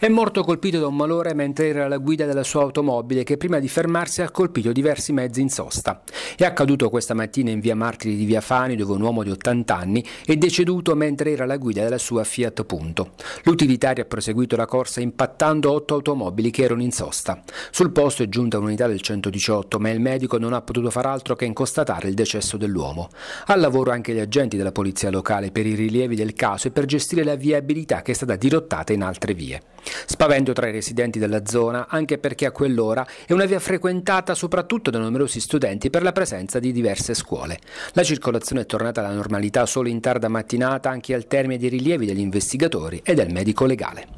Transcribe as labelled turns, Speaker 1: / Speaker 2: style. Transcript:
Speaker 1: È morto colpito da un malore mentre era alla guida della sua automobile che prima di fermarsi ha colpito diversi mezzi in sosta. È accaduto questa mattina in via Martiri di Via Fani dove un uomo di 80 anni è deceduto mentre era alla guida della sua Fiat Punto. L'utilitario ha proseguito la corsa impattando otto automobili che erano in sosta. Sul posto è giunta un'unità del 118 ma il medico non ha potuto far altro che constatare il decesso dell'uomo. Al lavoro anche gli agenti della polizia locale per i rilievi del caso e per gestire la viabilità che è stata dirottata in altre vie. Spavento tra i residenti della zona anche perché a quell'ora è una via frequentata soprattutto da numerosi studenti per la presenza di diverse scuole. La circolazione è tornata alla normalità solo in tarda mattinata anche al termine dei rilievi degli investigatori e del medico legale.